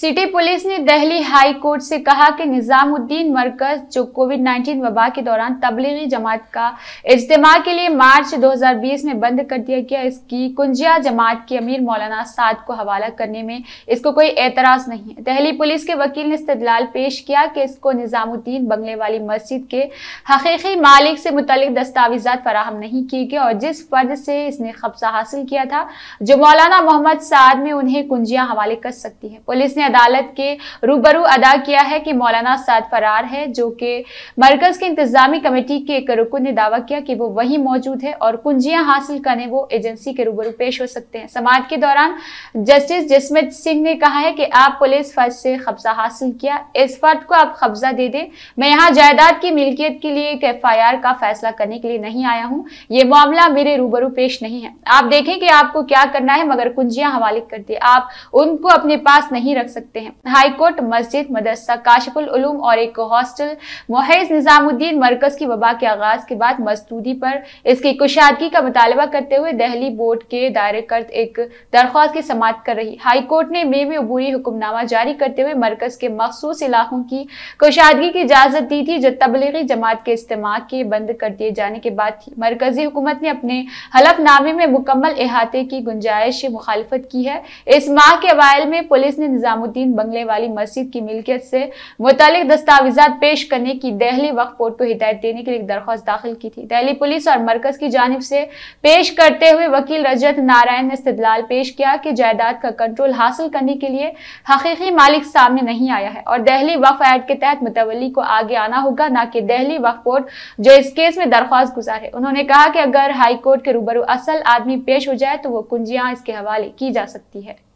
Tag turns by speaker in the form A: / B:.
A: city police ने Delhi high court से कहा कि निजामुद्दीन मरकज जो कोविड 19 वबा के दौरान तबलीगी जमात का इज्तम के लिए मार्च 2020 में बंद कर दिया गया इसकी कुंजिया जमात के अमीर मौलाना साद को हवाला करने में इसको कोई एतराज़ नहीं है दिल्ली पुलिस के वकील ने इस्तलाल पेश किया कि इसको निज़ामुद्दीन बंगले वाली मस्जिद के हकीकी मालिक से मुतल दस्तावेजा फराहम नहीं किए गए और जिस फर्द से इसने कब्जा हासिल किया था जो मौलाना मोहम्मद साद में उन्हें कुंजिया हवाले कर सकती है पुलिस ने अदालत के रूबरू अदा किया है कि मौलाना साद फरार है जो कि मरकज के इंतजामी कमेटी के एक रुकन ने दावा किया कि वो वही मौजूद है और कुंजियां हासिल करने वो एजेंसी के रूबरू पेश हो सकते हैं समाज के दौरान जस्टिस जसमित सिंह ने कहा है कि आप पुलिस फर्ज से कब्जा हासिल किया इस फर्द को आप कब्जा दे दें मैं यहाँ जायदाद की मिल्कियत के लिए एक एफ का फैसला करने के लिए नहीं आया हूँ ये मामला मेरे रूबरू पेश नहीं है आप देखें कि आपको क्या करना है मगर कुंजियां हवाले कर दिए आप उनको अपने पास नहीं रख सकते हैं हाईकोर्ट मस्जिद मदरसा काशिफुल उलूम और एक हॉस्टल मुहैज निज़ामुद्दीन मरकज़ की वबा के आगाज़ के बाद मस्तूदी पर इसकी कुशादगी का मुतालबा करते हुए दहली बोर्ड के दायरे कर्द एक दरख्वास्त की समात कर रही हाईकोर्ट ने मे में अबूरी हुक्मनामा जारी करते हुए मरकज़ के मखसूस इलाकों की कुशादगी की इजाज़त दी थी जो तबलीगी जमात के इस्तेमाल के बंद कर दिए जाने के बाद थी मरकजी हुकूमत ने अपने हलफनामे में मुकम्मल अहाते की गुंजाइश मुखालफत की है इस माह के अवैल में पुलिस ने निज़ाम निजामुद्दीन बंगले वाली मस्जिद की मिलकियत से मुतल दस्तावेजा पेश करने की दहली वक्फ बोर्ड को हिदायत देने के लिए दरख्वास्त दाखिल की थी दहली पुलिस और मरकज की जानब से पेश करते हुए वकील रजत नारायण ने इस्तलाल पेश किया कि जायदाद का कंट्रोल हासिल करने के लिए हकीकी मालिक सामने नहीं आया है और दहली वक्फ एक्ट के तहत मुतवली को आगे आना होगा ना कि दहली वक्फ बोर्ड जो इस केस में दरख्वास्त गुजार है उन्होंने कहा कि अगर हाईकोर्ट के रूबरू असल आदमी पेश हो जाए तो वो कुंजियां इसके हवाले की जा सकती है